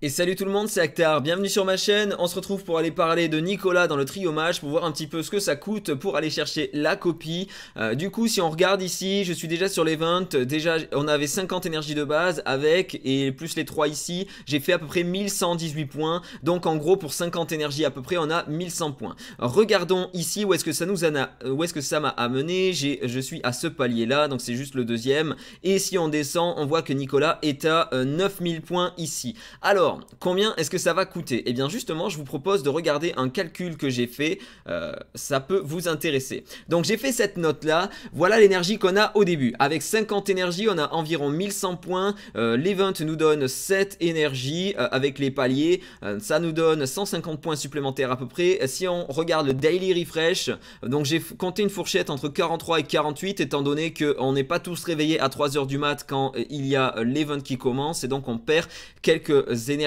Et salut tout le monde, c'est Actar, bienvenue sur ma chaîne, on se retrouve pour aller parler de Nicolas dans le trio pour voir un petit peu ce que ça coûte pour aller chercher la copie. Euh, du coup, si on regarde ici, je suis déjà sur les 20 déjà on avait 50 énergies de base avec, et plus les 3 ici, j'ai fait à peu près 1118 points, donc en gros pour 50 énergies à peu près, on a 1100 points. Regardons ici où est-ce que ça nous a, où est-ce que ça m'a amené, je suis à ce palier là, donc c'est juste le deuxième, et si on descend, on voit que Nicolas est à 9000 euh, points ici. Alors, combien est-ce que ça va coûter Eh bien justement, je vous propose de regarder un calcul que j'ai fait, euh, ça peut vous intéresser. Donc j'ai fait cette note-là, voilà l'énergie qu'on a au début. Avec 50 énergies, on a environ 1100 points, euh, l'event nous donne 7 énergies euh, avec les paliers, ça nous donne 150 points supplémentaires à peu près. Si on regarde le daily refresh, donc j'ai compté une fourchette entre 43 et 48 étant donné qu'on n'est pas tous réveillés à 3h du mat quand il y a l'event qui commence et donc on perd quelques énergies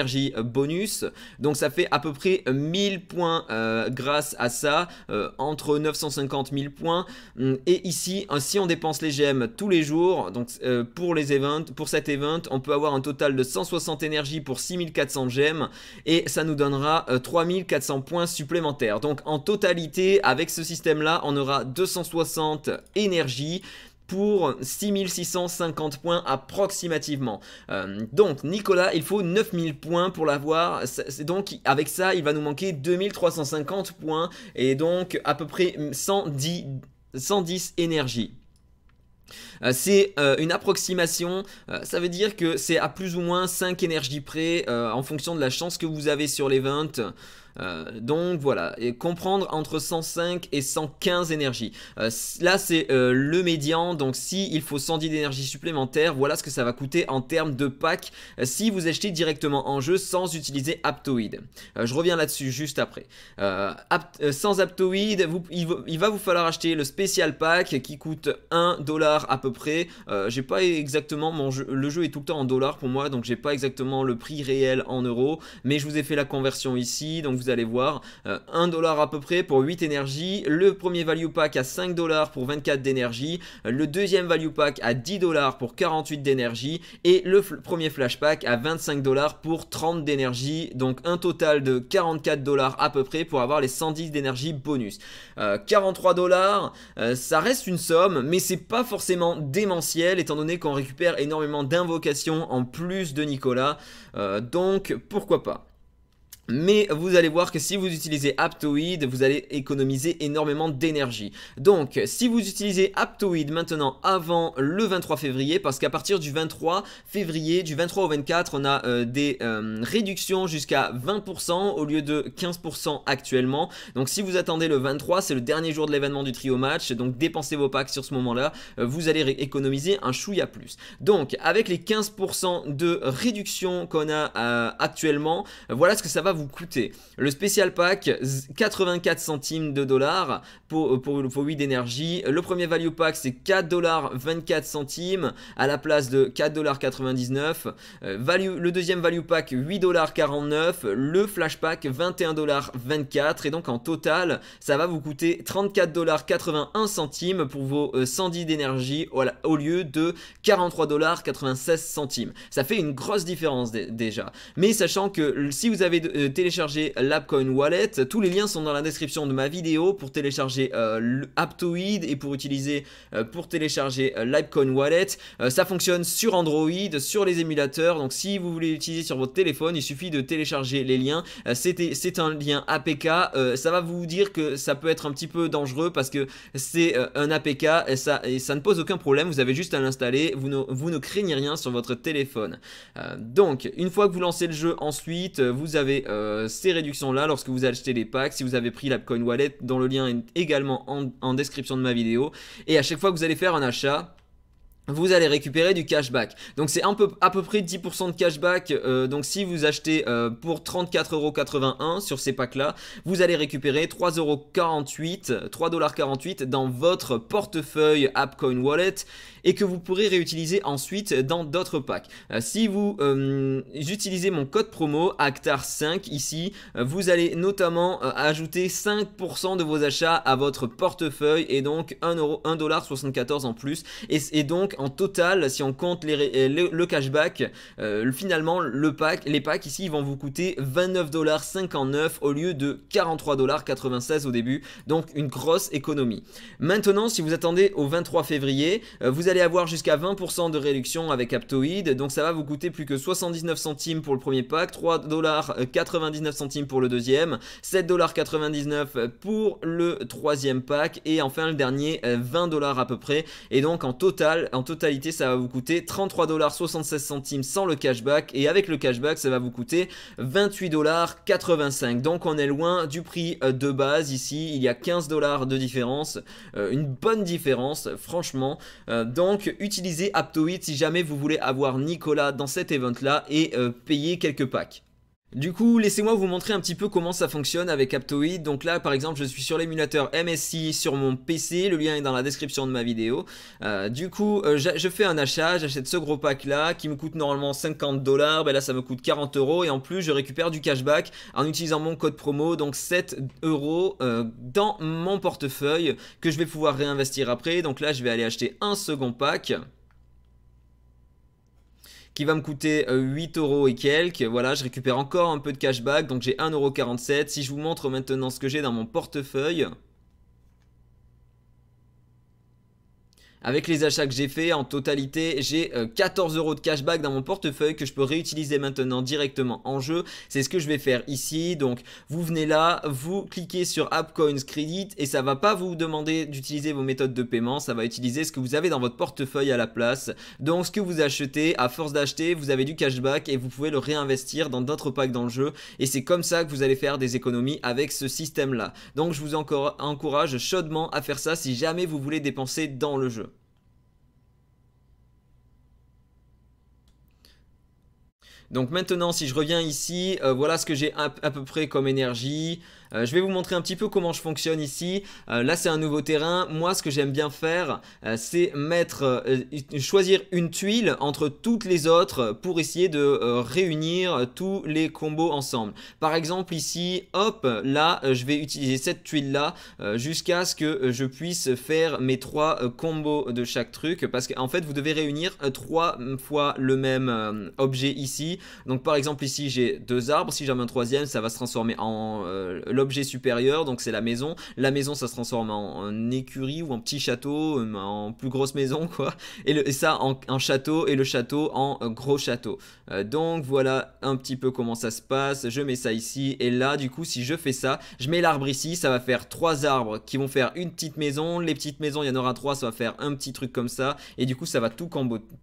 bonus. Donc ça fait à peu près 1000 points euh, grâce à ça, euh, entre 950 1000 points. Hum, et ici, euh, si on dépense les gemmes tous les jours, donc pour les events, pour cet event, on peut avoir un total de 160 énergie pour 6400 gemmes et ça nous donnera 3400 points supplémentaires. Donc en totalité, avec ce système là, on aura 260 énergie pour 6650 points approximativement. Euh, donc Nicolas, il faut 9000 points pour l'avoir. Donc avec ça, il va nous manquer 2350 points et donc à peu près 110, 110 énergies. Euh, c'est euh, une approximation, ça veut dire que c'est à plus ou moins 5 énergies près en fonction de la chance que vous avez sur les 20. Euh, donc voilà, et comprendre entre 105 et 115 énergies. Euh, là c'est euh, le médian, donc si il faut 110 d'énergie supplémentaire, voilà ce que ça va coûter en termes de pack si vous achetez directement en jeu sans utiliser Aptoid. je reviens là-dessus juste après. sans Aptoid, il, va vous falloir acheter le spécial pack qui coûte 1 dollar à peu près. j'ai pas exactement le jeu est tout le temps en dollars pour moi, donc j'ai pas exactement le prix réel en euros, mais je vous ai fait la conversion ici, donc vous allez voir. 1 euh, dollar à peu près pour 8 énergies. Le premier value pack à 5 dollars pour 24 d'énergie. Le deuxième value pack à 10 dollars pour 48 d'énergie. Et le premier flash pack à 25 dollars pour 30 d'énergie. Donc un total de 44 dollars à peu près pour avoir les 110 d'énergie bonus. 43 euh, dollars, euh, ça reste une somme, mais c'est pas forcément démentiel étant donné qu'on récupère énormément d'invocations en plus de Nicolas. donc pourquoi pas mais vous allez voir que si vous utilisez Aptoid, vous allez économiser énormément d'énergie. Donc, si vous utilisez Aptoid maintenant avant le 23 février, parce qu'à partir du 23 février, du 23 au 24, on a euh, des euh, réductions jusqu'à 20% au lieu de 15% actuellement. Donc, si vous attendez le 23, c'est le dernier jour de l'événement du trio match, donc dépensez vos packs sur ce moment-là, euh, vous allez économiser un chouïa plus. Donc, avec les 15% de réduction qu'on a actuellement, voilà ce que ça va vous coûter. Le spécial pack, 84 centimes de dollars pour, euh, pour, 8 d'énergie. Le premier value pack, c'est 4 dollars 24 centimes à la place de 4 dollars 99. Euh, value, le deuxième value pack, 8 dollars 49. Le flash pack, 21 dollars 24. Et donc en total, ça va vous coûter 34 dollars 81 centimes pour vos 110 euh, d'énergie voilà, au lieu de 43 dollars 96 centimes. Ça fait une grosse différence déjà. Mais sachant que si vous avez télécharger l'Appcoin Wallet. Tous les liens sont dans la description de ma vidéo pour télécharger euh, Aptoid et pour utiliser euh, pour télécharger euh, l'Appcoin Wallet. Euh, ça fonctionne sur Android, sur les émulateurs. Donc si vous voulez l'utiliser sur votre téléphone, il suffit de télécharger les liens. Euh, c'est un lien APK. ça va vous dire que ça peut être un petit peu dangereux parce que c'est un APK et ça, et ça ne pose aucun problème. Vous avez juste à l'installer. Vous vous ne craignez rien sur votre téléphone. donc une fois que vous lancez le jeu ensuite, vous avez euh, ces réductions-là lorsque vous achetez les packs, si vous avez pris l'Appcoin Wallet, dont le lien est également en, description de ma vidéo. Et à chaque fois que vous allez faire un achat, vous allez récupérer du cashback. Donc c'est un peu, à peu près 10% de cashback. Euh, donc si vous achetez 34 euh, pour 34,81€ sur ces packs-là, vous allez récupérer 3,48€, 48 dans votre portefeuille AppCoin Wallet et que vous pourrez réutiliser ensuite dans d'autres packs. Euh, si vous euh, utilisez mon code promo ACTAR5 ici, euh, vous allez notamment ajouter 5% de vos achats à votre portefeuille et donc 1,74$ en plus. Et, donc en total, si on compte le cashback, finalement le pack, les packs ici vont vous coûter 29,59$ au lieu de 43,96$ au début. Donc une grosse économie. Maintenant, si vous attendez au 23 février, vous allez allez avoir jusqu'à 20% de réduction avec Aptoid, donc ça va vous coûter plus que 79 centimes pour le premier pack, 3 dollars 99 centimes pour le deuxième, 7 dollars 99 pour le troisième pack, et enfin le dernier 20$ euh, dollars à peu près, et donc en total, en totalité ça va vous coûter 33 dollars 76 centimes sans le cashback, et avec le cashback ça va vous coûter 28 dollars 85, donc on est loin du prix euh, de base ici, il y a 15$ dollars de différence, euh, une bonne différence franchement, donc utilisez Aptoid si jamais vous voulez avoir Nicolas dans cet event là et euh, payer quelques packs. Du coup, laissez-moi vous montrer un petit peu comment ça fonctionne avec Aptoid. Donc là, par exemple, je suis sur l'émulateur MSI sur mon PC. Le lien est dans la description de ma vidéo. Euh, du coup, euh, je fais un achat. J'achète ce gros pack là qui me coûte normalement 50 dollars. Ben là, ça me coûte 40 euros. Et en plus, je récupère du cashback en utilisant mon code promo. Donc 7 euros euh, dans mon portefeuille que je vais pouvoir réinvestir après. Donc là, je vais aller acheter un second pack qui va me coûter 8 euh, euros et quelques. Voilà, je récupère encore un peu de cashback, donc j'ai 1,47€. Si je vous montre maintenant ce que j'ai dans mon portefeuille, Avec les achats que j'ai fait en totalité, j'ai 14 euh, euros de cashback dans mon portefeuille que je peux réutiliser maintenant directement en jeu. C'est ce que je vais faire ici. Donc vous venez là, vous cliquez sur AppCoins Credit et ça va pas vous demander d'utiliser vos méthodes de paiement, ça va utiliser ce que vous avez dans votre portefeuille à la place. Donc ce que vous achetez, à force d'acheter, vous avez du cashback et vous pouvez le réinvestir dans d'autres packs dans le jeu et c'est comme ça que vous allez faire des économies avec ce système là. Donc je vous encourage chaudement à faire ça si jamais vous voulez dépenser dans le jeu. Donc maintenant, si je reviens ici, euh, voilà ce que j'ai à, peu près comme énergie. Euh, je vais vous montrer un petit peu comment je fonctionne ici. Euh, là, c'est un nouveau terrain. Moi, ce que j'aime bien faire, c'est mettre, choisir une tuile entre toutes les autres pour essayer de réunir tous les combos ensemble. Par exemple, ici, hop, là, je vais utiliser cette tuile-là jusqu'à ce que je puisse faire mes trois combos de chaque truc. Parce qu'en fait, vous devez réunir trois mm, fois le même objet ici donc par exemple ici j'ai deux arbres, si j'en mets un troisième ça va se transformer en euh, l'objet supérieur, donc c'est la maison. La maison ça se transforme en, écurie ou en petit château, euh, en plus grosse maison quoi. Et, ça en, château et le château en euh, gros château. donc voilà un petit peu comment ça se passe. Je mets ça ici et là du coup si je fais ça, je mets l'arbre ici, ça va faire trois arbres qui vont faire une petite maison. Les petites maisons il y en aura trois, ça va faire un petit truc comme ça. Et du coup ça va tout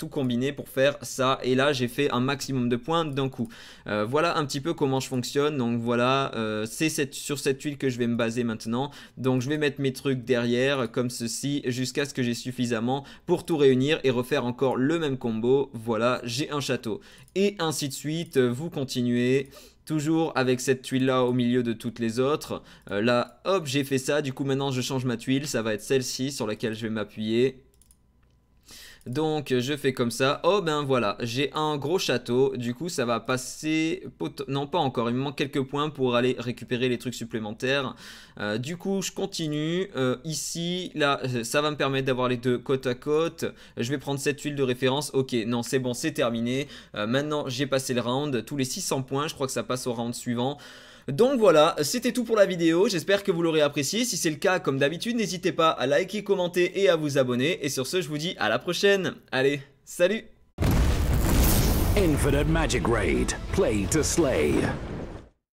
combiner pour faire ça. Et là j'ai fait un maximum de point d'un coup. Euh, voilà un petit peu comment je fonctionne. Donc voilà, euh, c'est cette, sur cette tuile que je vais me baser maintenant. Donc je vais mettre mes trucs derrière comme ceci jusqu'à ce que j'ai suffisamment pour tout réunir et refaire encore le même combo. Voilà, j'ai un château. Et ainsi de suite, euh, vous continuez toujours avec cette tuile là au milieu de toutes les autres. là, hop, j'ai fait ça, du coup maintenant je change ma tuile, ça va être celle-ci sur laquelle je vais m'appuyer. Donc je fais comme ça. Oh ben voilà, j'ai un gros château. Du coup ça va passer... Non pas encore, il me manque quelques points pour aller récupérer les trucs supplémentaires. Euh, du coup je continue. Euh, ici, là, euh, ça va me permettre d'avoir les deux côte à côte. Je vais prendre cette huile de référence. Ok, non c'est bon, c'est terminé. maintenant j'ai passé le round. Tous les 600 points, je crois que ça passe au round suivant. Donc voilà, c'était tout pour la vidéo, j'espère que vous l'aurez apprécié. Si c'est le cas, comme d'habitude, n'hésitez pas à liker, commenter et à vous abonner. Et sur ce, je vous dis à la prochaine. Allez, salut Infinite Magic Raid, play to slay.